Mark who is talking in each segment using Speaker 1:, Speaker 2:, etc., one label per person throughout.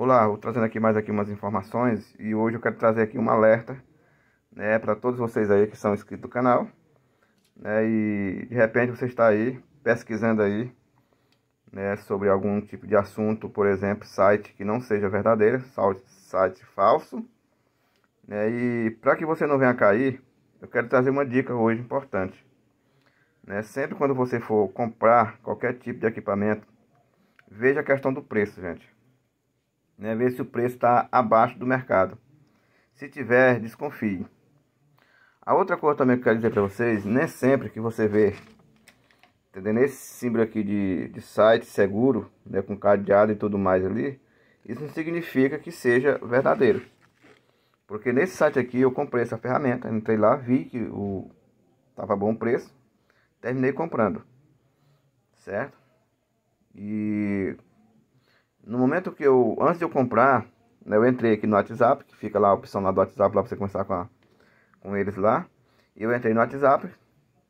Speaker 1: Olá, vou trazendo aqui mais aqui umas informações e hoje eu quero trazer aqui um alerta né, para todos vocês aí que são inscritos do canal né, e de repente você está aí pesquisando aí né, sobre algum tipo de assunto, por exemplo, site que não seja verdadeiro, site falso né, e para que você não venha cair, eu quero trazer uma dica hoje importante né, sempre quando você for comprar qualquer tipo de equipamento, veja a questão do preço, gente né, ver se o preço está abaixo do mercado. Se tiver, desconfie. A outra coisa também que eu quero dizer para vocês, nem sempre que você vê, entendendo? Esse símbolo aqui de, de site seguro, né, com cadeado e tudo mais ali, isso não significa que seja verdadeiro. Porque nesse site aqui eu comprei essa ferramenta, entrei lá, vi que o tava bom preço, terminei comprando. Certo? E no momento que eu, antes de eu comprar, né, eu entrei aqui no WhatsApp, que fica lá a opção lá do WhatsApp, lá pra você conversar com, a, com eles lá. Eu entrei no WhatsApp,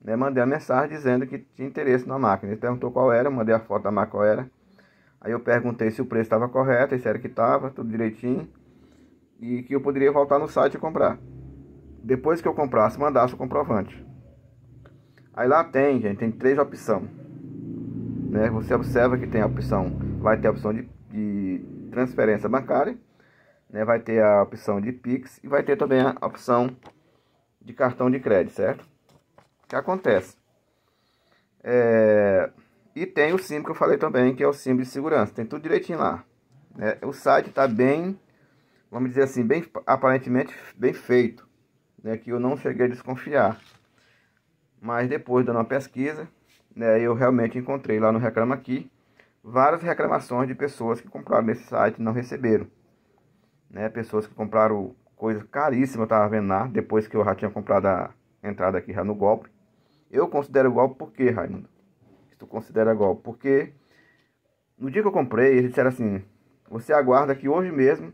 Speaker 1: né, mandei a mensagem dizendo que tinha interesse na máquina. Ele perguntou qual era, eu mandei a foto da máquina qual era. Aí eu perguntei se o preço estava correto, e disseram que estava, tudo direitinho. E que eu poderia voltar no site e comprar. Depois que eu comprasse, mandasse o comprovante. Aí lá tem, gente, tem três opções. Né? Você observa que tem a opção, vai ter a opção de transferência bancária, né? vai ter a opção de Pix e vai ter também a opção de cartão de crédito, certo? O que acontece? É... E tem o SIM que eu falei também, que é o SIM de segurança, tem tudo direitinho lá. Né? O site está bem, vamos dizer assim, bem aparentemente bem feito, né? que eu não cheguei a desconfiar. Mas depois dando uma pesquisa, né, eu realmente encontrei lá no Reclama Aqui, várias reclamações de pessoas que compraram nesse site e não receberam. Né? Pessoas que compraram coisa caríssima, eu estava vendo lá, depois que eu já tinha comprado a entrada aqui já no golpe. Eu considero golpe por quê, Raimundo? Se tu considera golpe, porque no dia que eu comprei, eles disseram assim, você aguarda que hoje mesmo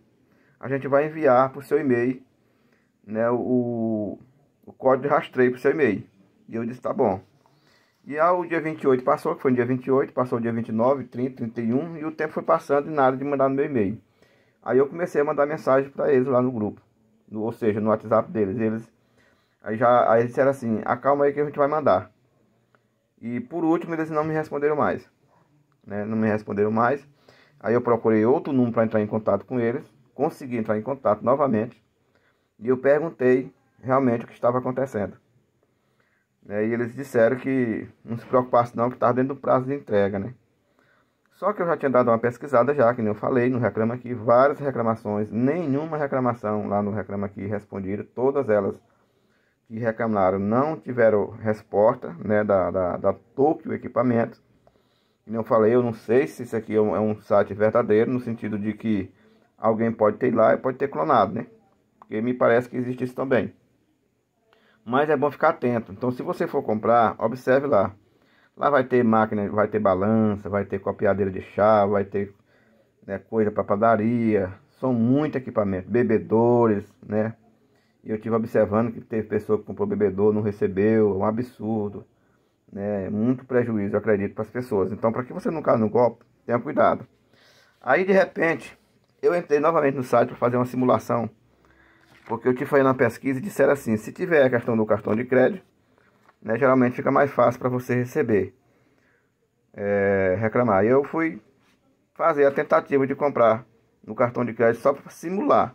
Speaker 1: a gente vai enviar para o seu e-mail né, o, o código de rastreio para o seu e-mail. E eu disse, tá bom. E ao dia 28 passou, que foi no dia 28, passou o dia 29, 30, 31, e o tempo foi passando e nada de mandar no meu e-mail. Aí eu comecei a mandar mensagem para eles lá no grupo, no, ou seja, no WhatsApp deles. Eles aí já aí eles disseram assim: acalma aí que a gente vai mandar. E por último, eles não me responderam mais. Né? Não me responderam mais. Aí eu procurei outro número para entrar em contato com eles, consegui entrar em contato novamente, e eu perguntei realmente o que estava acontecendo. Né? E eles disseram que não se preocupasse não, que estava dentro do prazo de entrega, né? Só que eu já tinha dado uma pesquisada já, que nem eu falei, no Reclama Aqui, várias reclamações, nenhuma reclamação lá no Reclama Aqui respondiram, todas elas que reclamaram não tiveram resposta, né, da, da, da Tokyo Equipamento. Como eu falei, eu não sei se isso aqui é um, é um site verdadeiro, no sentido de que alguém pode ter lá e pode ter clonado, né? Porque me parece que existe isso também mas é bom ficar atento. Então, se você for comprar, observe lá. Lá vai ter máquina, vai ter balança, vai ter copiadeira de chá, vai ter né, coisa para padaria. São muito equipamento, bebedores, né? E eu tive observando que teve pessoa que comprou bebedor, não recebeu, é um absurdo, né? É muito prejuízo, eu acredito, para as pessoas. Então, para que você não caia no golpe, tenha cuidado. Aí, de repente, eu entrei novamente no site para fazer uma simulação porque eu te falei na pesquisa e disseram assim, se tiver a questão do cartão de crédito, né, geralmente fica mais fácil para você receber, é, reclamar. E eu fui fazer a tentativa de comprar no cartão de crédito só para simular.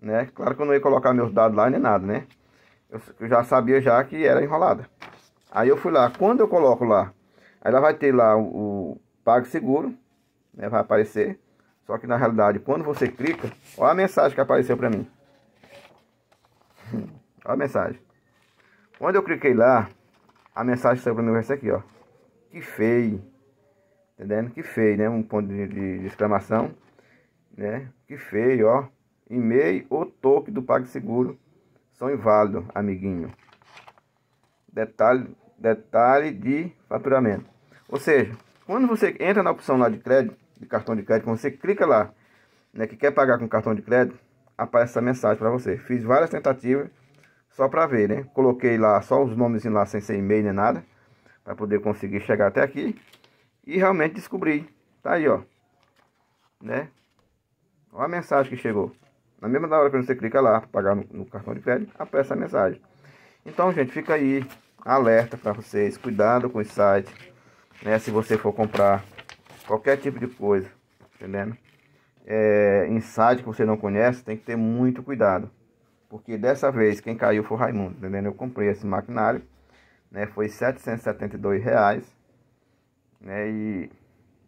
Speaker 1: Né? Claro que eu não ia colocar meus dados lá nem nada, né? Eu, eu já sabia já que era enrolada. Aí eu fui lá, quando eu coloco lá, aí ela vai ter lá o, o PagSeguro, né? vai aparecer. Só que na realidade, quando você clica, olha a mensagem que apareceu para mim. Olha a mensagem. Quando eu cliquei lá, a mensagem saiu para mim, vai ser aqui, ó. Que feio. Tá entendendo? Que feio, né? Um ponto de, de, de exclamação. Né? Que feio, ó. E-mail ou toque do PagSeguro são inválidos, amiguinho. Detalhe, detalhe de faturamento. Ou seja, quando você entra na opção lá de crédito, de cartão de crédito, quando você clica lá, né, que quer pagar com cartão de crédito, aparece essa mensagem para você. Fiz várias tentativas só para ver, né? Coloquei lá só os nomes lá sem ser e-mail nem nada. para poder conseguir chegar até aqui. E realmente descobri. Tá aí, ó. Né? Olha a mensagem que chegou. Na mesma hora que você clica lá, para pagar no, no cartão de crédito, aparece a mensagem. Então, gente, fica aí alerta para vocês. Cuidado com o site, Né? Se você for comprar qualquer tipo de coisa. Entendendo? É, em site que você não conhece, tem que ter muito cuidado. Porque dessa vez quem caiu foi o Raimundo, Entendeu? Eu comprei esse maquinário, né? Foi 772 reais, né? E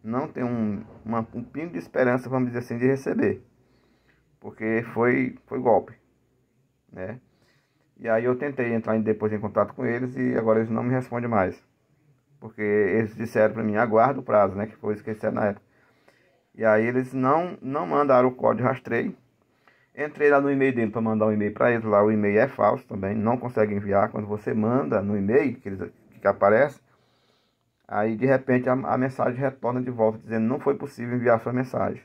Speaker 1: não tem um, uma, um pingo de esperança, vamos dizer assim, de receber. Porque foi, foi golpe, né? E aí eu tentei entrar em, depois em contato com eles e agora eles não me respondem mais. Porque eles disseram para mim, aguarda o prazo, né? Que foi esquecer na época. E aí eles não, não mandaram o código de rastreio Entrei lá no e-mail dele para mandar um e-mail para ele, lá o e-mail é falso também, não consegue enviar. Quando você manda no e-mail que, eles, que aparece, aí de repente a, a mensagem retorna de volta dizendo não foi possível enviar sua mensagem.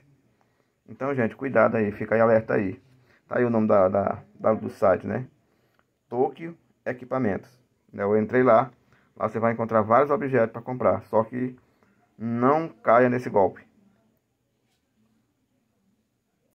Speaker 1: Então, gente, cuidado aí, fica aí alerta aí. Tá aí o nome da, da, da do site, né? Tokyo Equipamentos. Eu entrei lá, lá você vai encontrar vários objetos para comprar, só que não caia nesse golpe.